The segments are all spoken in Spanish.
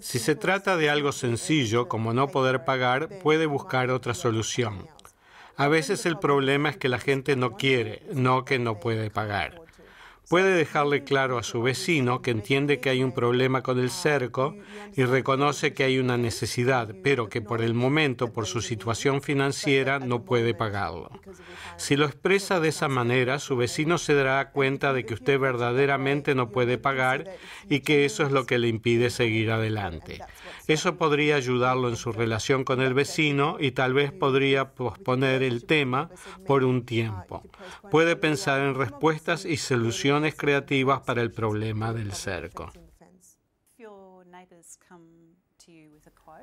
Si se trata de algo sencillo, como no poder pagar, puede buscar otra solución. A veces el problema es que la gente no quiere, no que no puede pagar puede dejarle claro a su vecino que entiende que hay un problema con el cerco y reconoce que hay una necesidad, pero que por el momento, por su situación financiera, no puede pagarlo. Si lo expresa de esa manera, su vecino se dará cuenta de que usted verdaderamente no puede pagar y que eso es lo que le impide seguir adelante. Eso podría ayudarlo en su relación con el vecino y tal vez podría posponer el tema por un tiempo. Puede pensar en respuestas y soluciones creativas para el problema del cerco.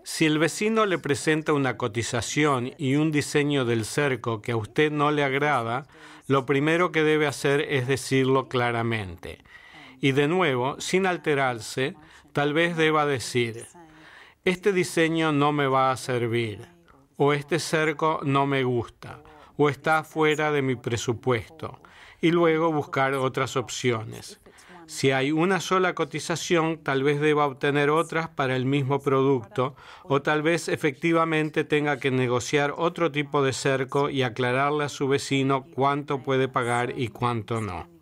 Si el vecino le presenta una cotización y un diseño del cerco que a usted no le agrada, lo primero que debe hacer es decirlo claramente. Y de nuevo, sin alterarse, tal vez deba decir, este diseño no me va a servir o este cerco no me gusta o está fuera de mi presupuesto y luego buscar otras opciones. Si hay una sola cotización, tal vez deba obtener otras para el mismo producto o tal vez efectivamente tenga que negociar otro tipo de cerco y aclararle a su vecino cuánto puede pagar y cuánto no.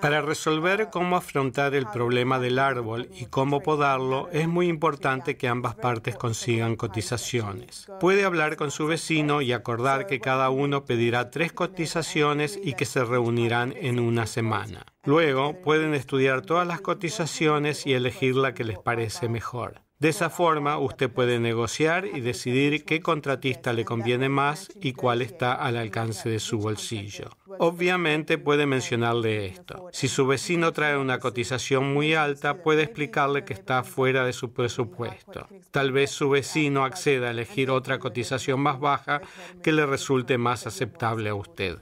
Para resolver cómo afrontar el problema del árbol y cómo podarlo, es muy importante que ambas partes consigan cotizaciones. Puede hablar con su vecino y acordar que cada uno pedirá tres cotizaciones y que se reunirán en una semana. Luego, pueden estudiar todas las cotizaciones y elegir la que les parece mejor. De esa forma, usted puede negociar y decidir qué contratista le conviene más y cuál está al alcance de su bolsillo. Obviamente puede mencionarle esto. Si su vecino trae una cotización muy alta, puede explicarle que está fuera de su presupuesto. Tal vez su vecino acceda a elegir otra cotización más baja que le resulte más aceptable a usted.